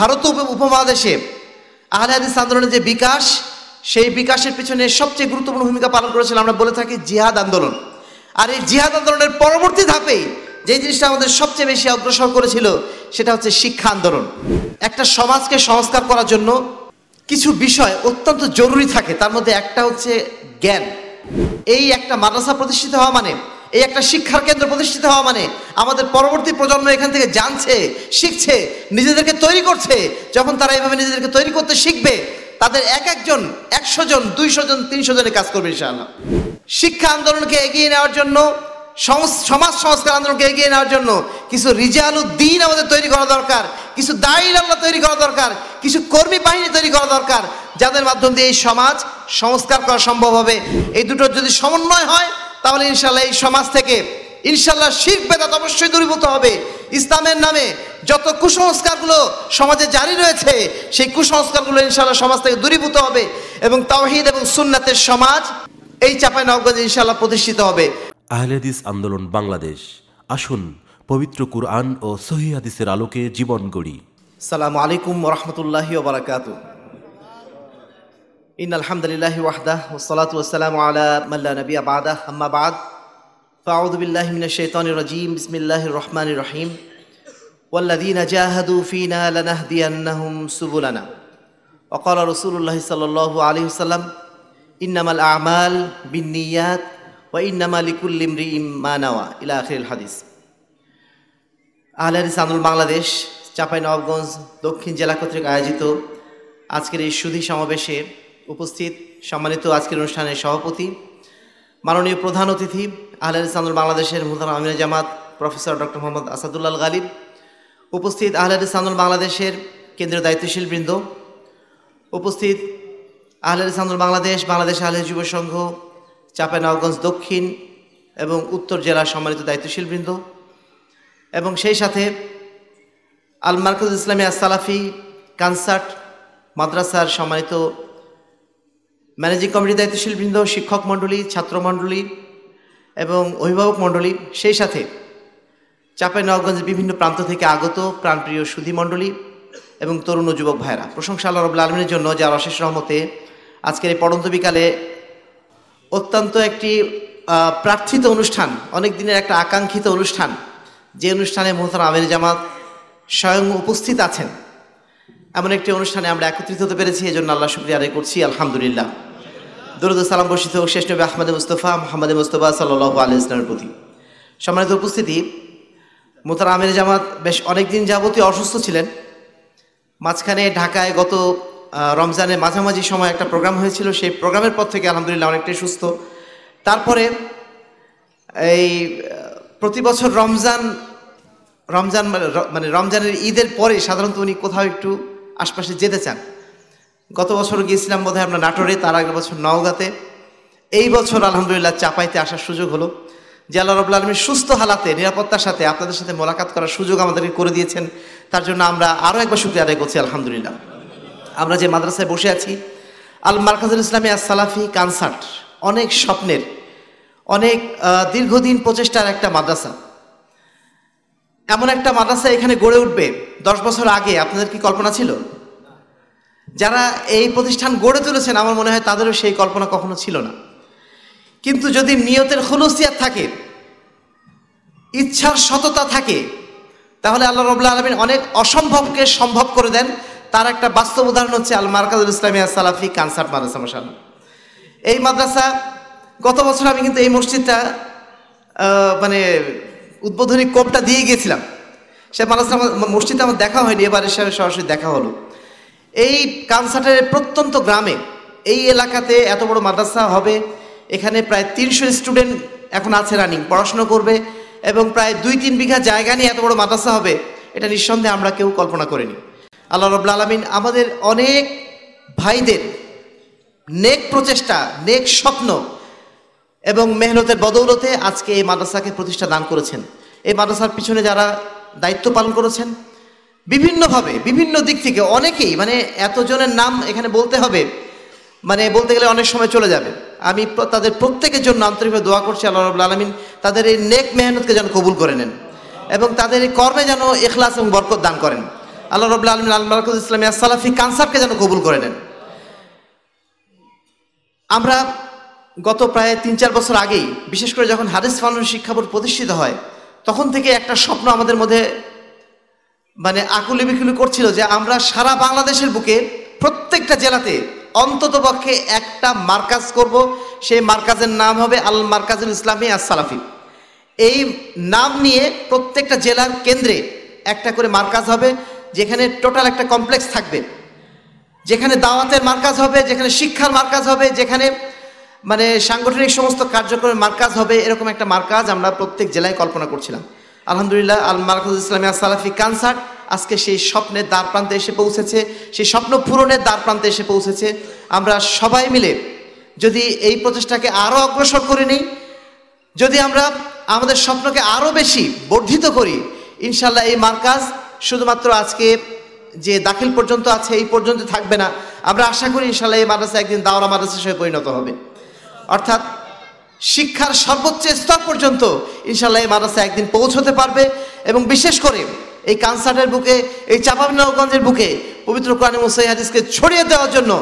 ভারত উপমহাদেশে আহলে হাদিস আন্দোলনের যে বিকাশ সেই বিকাশের পিছনে সবচেয়ে গুরুত্বপূর্ণ ভূমিকা পালন করেছিল আমরা বলে থাকি জিহাদ আন্দোলন আর এই জিহাদ আন্দোলনের পরবর্তী ধাপে যে জিনিসটা আমাদের সবচেয়ে বেশি অগ্রসর করেছিল সেটা হচ্ছে শিক্ষা আন্দোলন একটা সমাজকে সংস্কার করার জন্য কিছু বিষয় অত্যন্ত জরুরি থাকে তার মধ্যে একটা হচ্ছে জ্ঞান এই একটা মাদ্রাসা প্রতিষ্ঠিত হওয়া মানে এই একটা শিক্ষার কেন্দ্র প্রতিষ্ঠিত হওয়া মানে আমাদের পরবর্তী প্রজন্ম এখান থেকে জানছে শিখছে নিজেদেরকে তৈরি করছে যখন তারা এভাবে নিজেদেরকে তৈরি করতে শিখবে তাদের এক একজন একশো জন দুইশো জন তিনশো জনের কাজ করবে ইনশাআল্লাহ শিক্ষা আন্দোলনকে এগিয়ে নেওয়ার জন্য সমাজ সংস্কার আন্দোলনকে এগিয়ে নেওয়ার জন্য কিছু রিজাল উদ্দিন আমাদের তৈরি করা দরকার কিছু দায়ীল আল্লাহ তৈরি করা দরকার কিছু কর্মী বাহিনী তৈরি করা দরকার যাদের মাধ্যম দিয়ে এই সমাজ সংস্কার করা সম্ভব হবে এই দুটোর যদি সমন্বয় হয় তাহলে ইনশাল্লাহ এই সমাজ থেকে ইনশাল্লাহ শিখ বেদাত অবশ্যই দূরীভূত হবে ইসলামের নামে যত কুসংস্কারগুলো সমাজে জারি রয়েছে সেই কুসংস্কারগুলো ইনশাল্লাহ সমাজ থেকে দূরীভূত হবে এবং তাওহিদ এবং সুন্নাতের সমাজ এই চাপায় নগদ ইনশাল্লাহ প্রতিষ্ঠিত হবে আহলেদিস আন্দোলন বাংলাদেশ আসুন পবিত্র কুরআন ও সহি হাদিসের আলোকে জীবন গড়ি সালামু আলাইকুম রহমতুল্লাহি বারাকাতুহ ইন আলহামদুলিল্লাহ ওয়াহদাহ ওসলাত আলা মাল্লা নবী আবাদাহ আম্মাবাদ ফাউদুবিল্লাহ মিন শেতন রজিম বিসমিল্লাহ রহমান রহিম والذين جاهدوا فينا لنهدينهم سبلنا وقال رسول الله صلى الله عليه وسلم إنما الأعمال بالنيات وإنما لكل امرئ ما نوى إلى آخر الحديث আহলে বাংলাদেশ চাপাই নবাবগঞ্জ দক্ষিণ জেলা কর্তৃক আয়োজিত আজকের এই সুধী সমাবেশে উপস্থিত সম্মানিত আজকের অনুষ্ঠানের সভাপতি মাননীয় প্রধান অতিথি আহলে ইসলাম বাংলাদেশের প্রধান আমির জামাত প্রফেসর ডক্টর মোহাম্মদ আসাদুল্লাল গালিব উপস্থিত আহলে ইসলাম বাংলাদেশের কেন্দ্রীয় দায়িত্বশীল বৃন্দ উপস্থিত আহলে ইসলাম বাংলাদেশ বাংলাদেশ আহলে যুব সংঘ চাঁপাইনগঞ্জ দক্ষিণ এবং উত্তর জেলার সম্মানিত দায়িত্বশীল বৃন্দ এবং সেই সাথে আল মার্কুজ ইসলামী আসালাফি কনসার্ট মাদ্রাসার সম্মানিত ম্যানেজিং কমিটির দায়িত্বশীলবৃন্দ শিক্ষক মণ্ডলী ছাত্রমণ্ডলী এবং অভিভাবক মণ্ডলী সেই সাথে চাঁপাইনবাবগঞ্জের বিভিন্ন প্রান্ত থেকে আগত প্রাণপ্রিয় সুধি মণ্ডলী এবং তরুণ ও যুবক ভাইরা প্রশংসা আল্লাহ রবুল্লা আলমিনের জন্য যার অশেষ রহমতে আজকের এই পড়ন্ত বিকালে অত্যন্ত একটি প্রার্থিত অনুষ্ঠান অনেক দিনের একটা আকাঙ্ক্ষিত অনুষ্ঠান যে অনুষ্ঠানে মোহতার আমির জামাত স্বয়ং উপস্থিত আছেন এমন একটি অনুষ্ঠানে আমরা একত্রিত হতে পেরেছি এজন্য আল্লাহ শুক্রিয়া আদায় করছি আলহামদুলিল্লাহ দরুদ সালাম বর্ষিত শেষ নবী আহমদে মুস্তফা মোহাম্মদ মুস্তফা সাল্লু আলি ইসলামের প্রতি সম্মানিত উপস্থিতি মোতার আমির জামাত বেশ অনেকদিন যাবতীয় অসুস্থ ছিলেন মাঝখানে ঢাকায় গত রমজানের মাঝামাঝি সময় একটা প্রোগ্রাম হয়েছিল সেই প্রোগ্রামের পর থেকে আলহামদুলিল্লাহ অনেকটাই সুস্থ তারপরে এই প্রতি বছর রমজান রমজান মানে, মানে রমজানের ঈদের পরে সাধারণত উনি কোথাও একটু আশপাশে যেতে চান গত বছর গিয়েছিলাম বোধহয় আমরা নাটোরে তার আগের বছর নওগাঁতে এই বছর আলহামদুলিল্লাহ চাপাইতে আসার সুযোগ হলো যে আল্লাহ রবুল্লা আলমীর সুস্থ হালাতে নিরাপত্তার সাথে আপনাদের সাথে মোলাকাত করার সুযোগ আমাদেরকে করে দিয়েছেন তার জন্য আমরা আরও একবার শুক্রিয়া আদায় করছি আলহামদুলিল্লাহ আমরা যে মাদ্রাসায় বসে আছি আল মার্কাজুল ইসলামী সালাফি কনসার্ট অনেক স্বপ্নের অনেক দীর্ঘদিন প্রচেষ্টার একটা মাদ্রাসা এমন একটা মাদ্রাসা এখানে গড়ে উঠবে দশ বছর আগে আপনাদের কি কল্পনা ছিল যারা এই প্রতিষ্ঠান গড়ে তুলেছেন আমার মনে হয় তাদেরও সেই কল্পনা কখনো ছিল না কিন্তু যদি নিয়তের খলুসিয়াত থাকে ইচ্ছার সততা থাকে তাহলে আল্লাহ রবুল্লা আলমিন অনেক অসম্ভবকে সম্ভব করে দেন তার একটা বাস্তব উদাহরণ হচ্ছে আল মার্কাজুল ইসলামিয়া সালাফি কানসার্ট মাদ্রাসা মশাল এই মাদ্রাসা গত বছর আমি কিন্তু এই মসজিদটা মানে উদ্বোধনী কোপটা দিয়ে গিয়েছিলাম সে মাদ্রাসা মসজিদটা আমার দেখা হয়নি এবারের সাথে সরাসরি দেখা হলো এই কানসাটের প্রত্যন্ত গ্রামে এই এলাকাতে এত বড় মাদ্রাসা হবে এখানে প্রায় তিনশো স্টুডেন্ট এখন আছে রানিং পড়াশুনো করবে এবং প্রায় দুই তিন বিঘা জায়গা নিয়ে এত বড় মাদ্রাসা হবে এটা নিঃসন্দেহে আমরা কেউ কল্পনা করিনি আল্লাহ রবুল্লা আলমিন আমাদের অনেক ভাইদের নেক প্রচেষ্টা নেক স্বপ্ন এবং মেহনতের বদৌলতে আজকে এই মাদ্রাসাকে প্রতিষ্ঠা দান করেছেন এই মাদ্রাসার পিছনে যারা দায়িত্ব পালন করেছেন বিভিন্নভাবে বিভিন্ন দিক থেকে অনেকেই মানে এতজনের নাম এখানে বলতে হবে মানে বলতে গেলে অনেক সময় চলে যাবে আমি তাদের প্রত্যেকের জন্য আন্তরিকভাবে দোয়া করছি আল্লাহ রবুল্লা আলমিন তাদের এই নেক মেহনতকে যেন কবুল করে নেন এবং তাদের এই কর্মে যেন এখলাস এবং বরকত দান করেন আল্লাহ রবুল্লা আলমিন আলমারকুল ইসলাম সালাফি কানসারকে যেন কবুল করে নেন আমরা গত প্রায় তিন চার বছর আগেই বিশেষ করে যখন হারিস ফানুর শিক্ষা বোর্ড প্রতিষ্ঠিত হয় তখন থেকে একটা স্বপ্ন আমাদের মধ্যে মানে আকুলি বিকুলি করছিল যে আমরা সারা বাংলাদেশের বুকে প্রত্যেকটা জেলাতে অন্তত পক্ষে একটা মার্কাজ করব সেই মার্কাজের নাম হবে আল মার্কাজুল ইসলামী আর সালাফি এই নাম নিয়ে প্রত্যেকটা জেলার কেন্দ্রে একটা করে মার্কাজ হবে যেখানে টোটাল একটা কমপ্লেক্স থাকবে যেখানে দাওয়াতের মার্কাজ হবে যেখানে শিক্ষার মার্কাজ হবে যেখানে মানে সাংগঠনিক সমস্ত কার্যক্রমের মার্কাজ হবে এরকম একটা মার্কাজ আমরা প্রত্যেক জেলায় কল্পনা করছিলাম আলহামদুলিল্লাহ আল মার্কাজ ইসলামী সালাফি কানসার্ট আজকে সেই স্বপ্নের দ্বার প্রান্তে এসে পৌঁছেছে সেই স্বপ্ন পূরণের দ্বার প্রান্তে এসে পৌঁছেছে আমরা সবাই মিলে যদি এই প্রচেষ্টাকে আরও অগ্রসর করে নিই যদি আমরা আমাদের স্বপ্নকে আরও বেশি বর্ধিত করি ইনশাল্লাহ এই মার্কাজ শুধুমাত্র আজকে যে দাখিল পর্যন্ত আছে এই পর্যন্ত থাকবে না আমরা আশা করি ইনশাল্লাহ এই মাদ্রাসা একদিন দাওরা মাদ্রাসা হিসেবে পরিণত হবে অর্থাৎ শিক্ষার সর্বোচ্চ স্তর পর্যন্ত ইনশাল্লাহ এই মাদ্রাসা একদিন পৌঁছতে পারবে এবং বিশেষ করে এই কানসার্টের বুকে এই চাপাবিনগঞ্জের বুকে পবিত্র কোরআন এবং হাদিসকে ছড়িয়ে দেওয়ার জন্য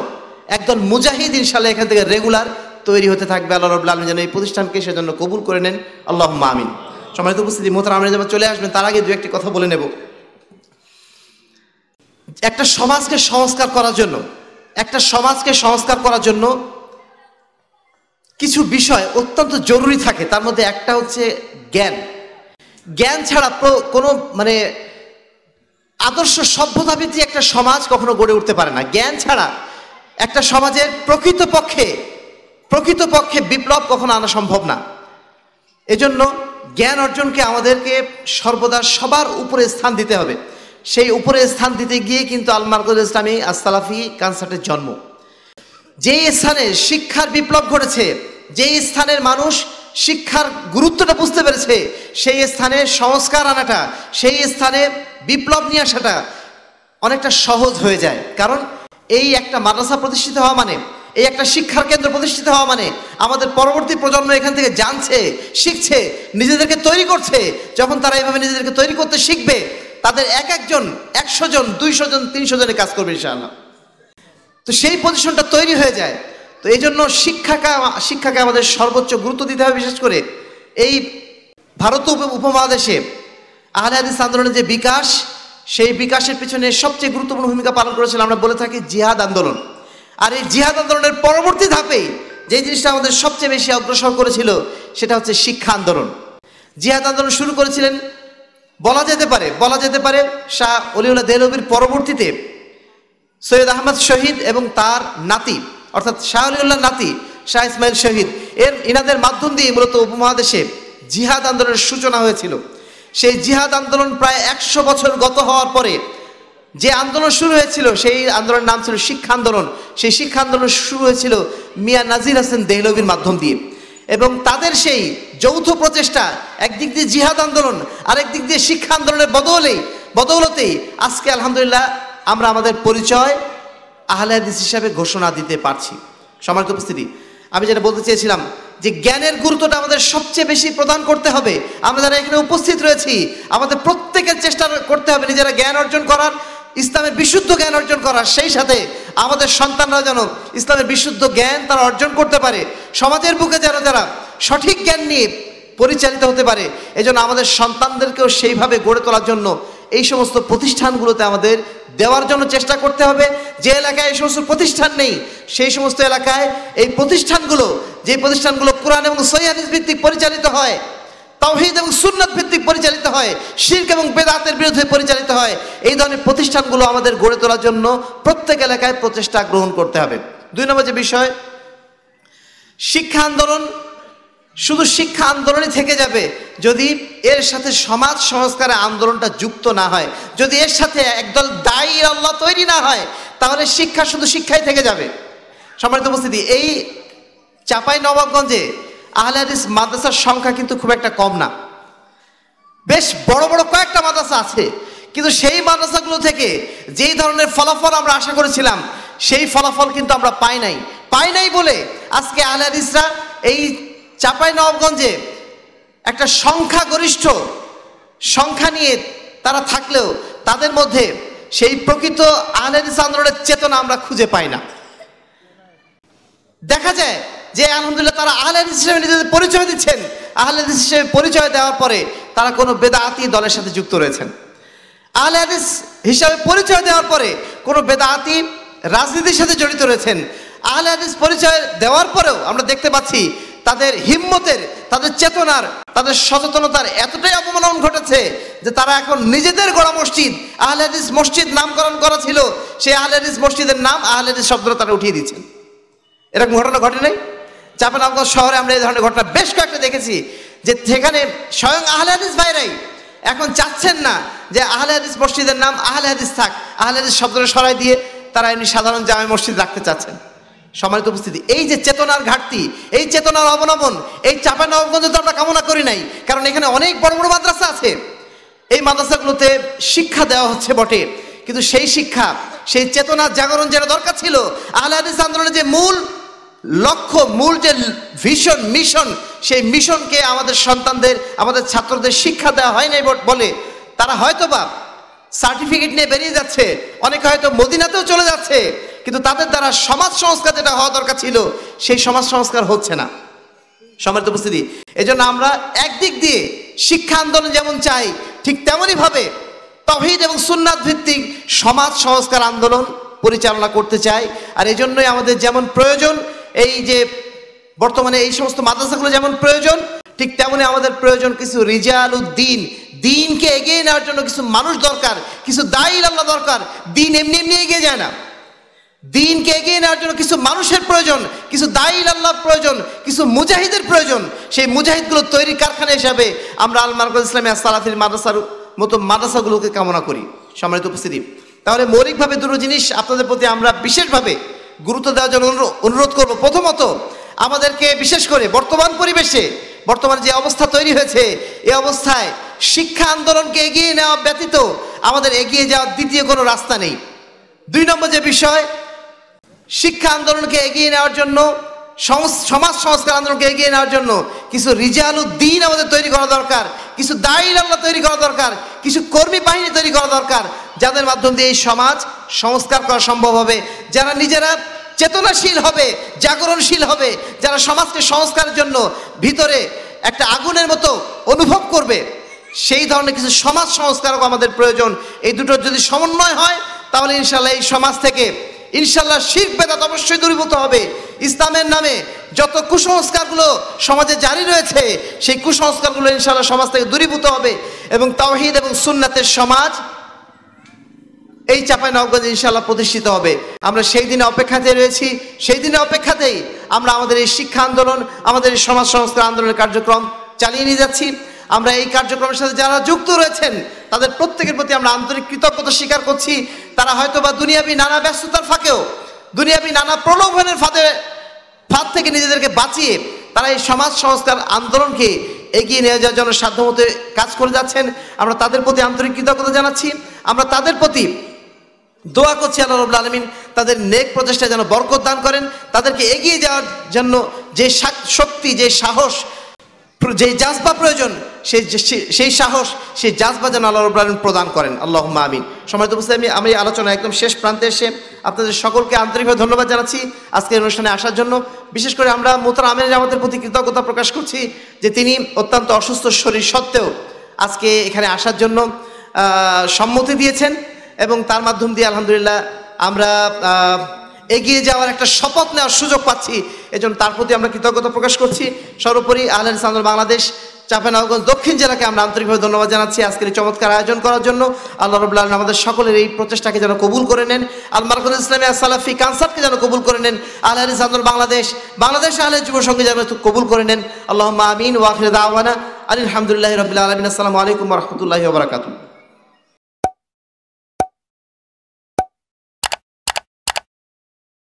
একদল মুজাহিদ ইনশাল্লাহ এখান থেকে রেগুলার তৈরি হতে থাকবে আল্লাহ রবুল্লা আলম যেন এই প্রতিষ্ঠানকে সেজন্য কবুল করে নেন আল্লাহ মামিন সময় তো উপস্থিতি মোহতার আমরা যেমন চলে আসবেন তার আগে দু একটি কথা বলে নেব একটা সমাজকে সংস্কার করার জন্য একটা সমাজকে সংস্কার করার জন্য কিছু বিষয় অত্যন্ত জরুরি থাকে তার মধ্যে একটা হচ্ছে জ্ঞান জ্ঞান ছাড়া কোনো মানে আদর্শ সভ্যতা ভিত্তিক একটা সমাজ কখনো গড়ে উঠতে পারে না জ্ঞান ছাড়া একটা সমাজের প্রকৃতপক্ষে প্রকৃতপক্ষে বিপ্লব কখনো আনা সম্ভব না এজন্য জ্ঞান অর্জনকে আমাদেরকে সর্বদা সবার উপরে স্থান দিতে হবে সেই উপরে স্থান দিতে গিয়ে কিন্তু আলমার্গুল ইসলামী আস্তালাফি কনসার্টের জন্ম যে স্থানে শিক্ষার বিপ্লব ঘটেছে যে স্থানের মানুষ শিক্ষার গুরুত্বটা বুঝতে পেরেছে সেই স্থানে সংস্কার আনাটা সেই স্থানে বিপ্লব নিয়ে আসাটা অনেকটা সহজ হয়ে যায় কারণ এই একটা মাদ্রাসা প্রতিষ্ঠিত হওয়া মানে এই একটা শিক্ষার কেন্দ্র প্রতিষ্ঠিত হওয়া মানে আমাদের পরবর্তী প্রজন্ম এখান থেকে জানছে শিখছে নিজেদেরকে তৈরি করছে যখন তারা এইভাবে নিজেদেরকে তৈরি করতে শিখবে তাদের এক একজন একশো জন দুইশো জন তিনশো জনের কাজ করবে ইনশাআল্লাহ তো সেই পজিশনটা তৈরি হয়ে যায় তো এই জন্য শিক্ষাকে শিক্ষাকে আমাদের সর্বোচ্চ গুরুত্ব দিতে হবে বিশেষ করে এই ভারত উপমহাদেশে আহলে হাদিস আন্দোলনের যে বিকাশ সেই বিকাশের পিছনে সবচেয়ে গুরুত্বপূর্ণ ভূমিকা পালন করেছিল আমরা বলে থাকি জিহাদ আন্দোলন আর এই জিহাদ আন্দোলনের পরবর্তী ধাপে যে জিনিসটা আমাদের সবচেয়ে বেশি অগ্রসর করেছিল সেটা হচ্ছে শিক্ষা আন্দোলন জিহাদ আন্দোলন শুরু করেছিলেন বলা যেতে পারে বলা যেতে পারে শাহ অলিউল্লাহ দেহলবির পরবর্তীতে সৈয়দ আহমদ শহীদ এবং তার নাতি অর্থাৎ শাহ নাতি শাহ ইসমাইল শহীদ এর ইনাদের মাধ্যম দিয়ে মূলত উপমহাদেশে জিহাদ আন্দোলনের সূচনা হয়েছিল সেই জিহাদ আন্দোলন প্রায় একশো বছর গত হওয়ার পরে যে আন্দোলন শুরু হয়েছিল সেই আন্দোলনের নাম ছিল শিক্ষা আন্দোলন সেই শিক্ষা আন্দোলন শুরু হয়েছিল মিয়া নাজির হাসান দেহলভির মাধ্যম দিয়ে এবং তাদের সেই যৌথ প্রচেষ্টা একদিক দিয়ে জিহাদ আন্দোলন আরেক দিক দিয়ে শিক্ষা আন্দোলনের বদলেই বদৌলতেই আজকে আলহামদুলিল্লাহ আমরা আমাদের পরিচয় আহলে হাদিস হিসাবে ঘোষণা দিতে পারছি সমাজ উপস্থিতি আমি যেটা বলতে চেয়েছিলাম যে জ্ঞানের গুরুত্বটা আমাদের সবচেয়ে বেশি প্রদান করতে হবে আমরা যারা এখানে উপস্থিত রয়েছি আমাদের প্রত্যেকের চেষ্টা করতে হবে নিজেরা জ্ঞান অর্জন করার ইসলামের বিশুদ্ধ জ্ঞান অর্জন করার সেই সাথে আমাদের সন্তানরা যেন ইসলামের বিশুদ্ধ জ্ঞান তারা অর্জন করতে পারে সমাজের বুকে যেন তারা সঠিক জ্ঞান নিয়ে পরিচালিত হতে পারে এজন্য আমাদের সন্তানদেরকেও সেইভাবে গড়ে তোলার জন্য এই সমস্ত প্রতিষ্ঠানগুলোতে আমাদের দেওয়ার জন্য চেষ্টা করতে হবে যে এলাকায় এই সমস্ত প্রতিষ্ঠান নেই সেই সমস্ত এলাকায় এই প্রতিষ্ঠানগুলো যে প্রতিষ্ঠানগুলো কোরআন এবং সৈয়াদিস ভিত্তিক পরিচালিত হয় তাওহিদ এবং সুন্নত ভিত্তিক পরিচালিত হয় শিল্প এবং বেদাতের বিরুদ্ধে পরিচালিত হয় এই ধরনের প্রতিষ্ঠানগুলো আমাদের গড়ে তোলার জন্য প্রত্যেক এলাকায় প্রচেষ্টা গ্রহণ করতে হবে দুই নম্বর যে বিষয় শিক্ষা আন্দোলন শুধু শিক্ষা আন্দোলনই থেকে যাবে যদি এর সাথে সমাজ সংস্কারের আন্দোলনটা যুক্ত না হয় যদি এর সাথে একদল দায়ী আল্লাহ তৈরি না হয় তাহলে শিক্ষা শুধু শিক্ষাই থেকে যাবে সম্মানিত উপস্থিতি এই চাপাই নবাবগঞ্জে আহলাদিস মাদ্রাসার সংখ্যা কিন্তু খুব একটা কম না বেশ বড় বড় কয়েকটা মাদ্রাসা আছে কিন্তু সেই মাদ্রাসাগুলো থেকে যেই ধরনের ফলাফল আমরা আশা করেছিলাম সেই ফলাফল কিন্তু আমরা পাই নাই পাই নাই বলে আজকে আহলাদিসরা এই চাপাই নবাবগঞ্জে একটা সংখ্যাগরিষ্ঠ সংখ্যা নিয়ে তারা থাকলেও তাদের মধ্যে সেই প্রকৃত আনহাদিস আন্দোলনের চেতনা আমরা খুঁজে পাই না দেখা যায় যে আলহামদুলিল্লাহ তারা আহলাদিস হিসেবে নিজেদের পরিচয় দিচ্ছেন আহলাদিস হিসেবে পরিচয় দেওয়ার পরে তারা কোনো বেদাতি দলের সাথে যুক্ত রয়েছেন আহলেদিস হিসাবে পরিচয় দেওয়ার পরে কোনো বেদাতি রাজনীতির সাথে জড়িত রয়েছেন আহলেদিস পরিচয় দেওয়ার পরেও আমরা দেখতে পাচ্ছি তাদের হিম্মতের তাদের চেতনার তাদের সচেতনতার এতটাই অবমানন ঘটেছে যে তারা এখন নিজেদের গড়া মসজিদ আহলেদিস মসজিদ নামকরণ করা ছিল সেই আহলেদিস মসজিদের নাম আহলেদিস শব্দ তারা উঠিয়ে দিচ্ছেন এরকম ঘটনা ঘটে নাই চাপানামগঞ্জ শহরে আমরা এই ধরনের ঘটনা বেশ কয়েকটা দেখেছি যে সেখানে স্বয়ং আহলে হাদিস ভাইরাই এখন চাচ্ছেন না যে আহলে হাদিস মসজিদের নাম আহলে হাদিস থাক আহলে হাদিস শব্দটা সরাই দিয়ে তারা এমনি সাধারণ জামে মসজিদ রাখতে চাচ্ছেন সমাজ উপস্থিতি এই যে চেতনার ঘাটতি এই চেতনার অবলম্বন এই চাপা নবগঞ্জ তো আমরা কামনা করি নাই কারণ এখানে অনেক বড় বড় মাদ্রাসা আছে এই মাদ্রাসাগুলোতে শিক্ষা দেওয়া হচ্ছে বটে কিন্তু সেই শিক্ষা সেই চেতনার জাগরণ যেটা দরকার ছিল আহলাদিস আন্দোলনের যে মূল লক্ষ্য মূল যে ভিশন মিশন সেই মিশনকে আমাদের সন্তানদের আমাদের ছাত্রদের শিক্ষা দেওয়া হয় নাই বলে তারা হয়তো বা সার্টিফিকেট নিয়ে বেরিয়ে যাচ্ছে অনেকে হয়তো মদিনাতেও চলে যাচ্ছে কিন্তু তাদের দ্বারা সমাজ সংস্কার যেটা হওয়া দরকার ছিল সেই সমাজ সংস্কার হচ্ছে না সম্মানিত উপস্থিতি এই জন্য আমরা একদিক দিয়ে শিক্ষা আন্দোলন যেমন চাই ঠিক তেমনইভাবে তহিদ এবং সুন্নাত ভিত্তিক সমাজ সংস্কার আন্দোলন পরিচালনা করতে চাই আর এই জন্যই আমাদের যেমন প্রয়োজন এই যে বর্তমানে এই সমস্ত মাদ্রাসাগুলো যেমন প্রয়োজন ঠিক তেমনই আমাদের প্রয়োজন কিছু রিজাল উদ্দিন দিনকে এগিয়ে নেওয়ার জন্য কিছু মানুষ দরকার কিছু দায়ী আল্লাহ দরকার দিন এমনি এমনি এগিয়ে যায় না দিনকে এগিয়ে নেওয়ার জন্য কিছু মানুষের প্রয়োজন কিছু দায়ী আল্লাহ প্রয়োজন কিছু মুজাহিদের প্রয়োজন সেই মুজাহিদগুলো তৈরি কারখানা হিসাবে আমরা আল মার্কুল ইসলামিয়া সালাফির মাদ্রাসার মতো মাদ্রাসাগুলোকে কামনা করি সম্মানিত উপস্থিতি তাহলে মৌলিকভাবে দুটো জিনিস আপনাদের প্রতি আমরা বিশেষভাবে গুরুত্ব দেওয়ার জন্য অনুরোধ করব প্রথমত আমাদেরকে বিশেষ করে বর্তমান পরিবেশে বর্তমান যে অবস্থা তৈরি হয়েছে এ অবস্থায় শিক্ষা আন্দোলনকে এগিয়ে নেওয়া ব্যতীত আমাদের এগিয়ে যাওয়ার দ্বিতীয় কোনো রাস্তা নেই দুই নম্বর যে বিষয় শিক্ষা আন্দোলনকে এগিয়ে নেওয়ার জন্য সমাজ সংস্কার আন্দোলনকে এগিয়ে নেওয়ার জন্য কিছু রিজাল উদ্দিন আমাদের তৈরি করা দরকার কিছু দায়ী আল্লাহ তৈরি করা দরকার কিছু কর্মী বাহিনী তৈরি করা দরকার যাদের মাধ্যম দিয়ে এই সমাজ সংস্কার করা সম্ভব হবে যারা নিজেরা চেতনাশীল হবে জাগরণশীল হবে যারা সমাজকে সংস্কারের জন্য ভিতরে একটা আগুনের মতো অনুভব করবে সেই ধরনের কিছু সমাজ সংস্কারক আমাদের প্রয়োজন এই দুটোর যদি সমন্বয় হয় তাহলে ইনশাল্লাহ এই সমাজ থেকে ইনশাল্লাহ শিখ বেদাত অবশ্যই দূরীভূত হবে ইসলামের নামে যত কুসংস্কারগুলো সমাজে জারি রয়েছে সেই কুসংস্কারগুলো ইনশাল্লাহ সমাজ থেকে দূরীভূত হবে এবং তাওহিদ এবং সুন্নাতের সমাজ এই চাপায় নবগঞ্জ ইনশাল্লাহ প্রতিষ্ঠিত হবে আমরা সেই দিনে অপেক্ষাতে রয়েছি সেই দিনে অপেক্ষাতেই আমরা আমাদের এই শিক্ষা আন্দোলন আমাদের এই সমাজ সংস্কার আন্দোলনের কার্যক্রম চালিয়ে নিয়ে যাচ্ছি আমরা এই কার্যক্রমের সাথে যারা যুক্ত রয়েছেন তাদের প্রত্যেকের প্রতি আমরা আন্তরিক কৃতজ্ঞতা স্বীকার করছি তারা হয়তো বা দুনিয়াবি নানা ব্যস্ততার ফাঁকেও দুনিয়াবি নানা প্রলোভনের ফাঁদে ফাঁদ থেকে নিজেদেরকে বাঁচিয়ে তারা এই সমাজ সংস্কার আন্দোলনকে এগিয়ে নিয়ে যাওয়ার জন্য সাধ্যমতো কাজ করে যাচ্ছেন আমরা তাদের প্রতি আন্তরিক কৃতজ্ঞতা জানাচ্ছি আমরা তাদের প্রতি দোয়া করছি আল্লাহ রবুল আলমিন তাদের নেক প্রচেষ্টা যেন বরকত দান করেন তাদেরকে এগিয়ে যাওয়ার জন্য যে শক্তি যে সাহস যে জাজবা প্রয়োজন সেই সেই সাহস সেই জাজবা যেন আল্লাহ প্রদান করেন আল্লাহ আমিন সময় তো বুঝতে আমি আমি আলোচনা একদম শেষ প্রান্তে এসে আপনাদের সকলকে আন্তরিকভাবে ধন্যবাদ জানাচ্ছি আজকের অনুষ্ঠানে আসার জন্য বিশেষ করে আমরা মুতার আমিন জামাতের প্রতি কৃতজ্ঞতা প্রকাশ করছি যে তিনি অত্যন্ত অসুস্থ শরীর সত্ত্বেও আজকে এখানে আসার জন্য সম্মতি দিয়েছেন এবং তার মাধ্যম দিয়ে আলহামদুলিল্লাহ আমরা এগিয়ে যাওয়ার একটা শপথ নেওয়ার সুযোগ পাচ্ছি এজন্য তার প্রতি আমরা কৃতজ্ঞতা প্রকাশ করছি সর্বোপরি আহলেন ইসলাম বাংলাদেশ চাঁপাইনগরগঞ্জ দক্ষিণ জেলাকে আমরা আন্তরিকভাবে ধন্যবাদ জানাচ্ছি আজকের এই চমৎকার আয়োজন করার জন্য আল্লাহ আলম আমাদের সকলের এই প্রচেষ্টাকে যেন কবুল করে নেন আল মারকুল ইসলামিয়া সালাফি কানসারকে যেন কবুল করে নেন আল্লাহ ইসলাম বাংলাদেশ বাংলাদেশ আহলে যুব সঙ্গে যেন কবুল করে নেন আল্লাহ আমিন ওয়াখির দাওয়ানা আলহামদুলিল্লাহ রবিল্লা আলমিন আসসালামু আলাইকুম রহমতুল্লাহ বরাকাতুল্লাহ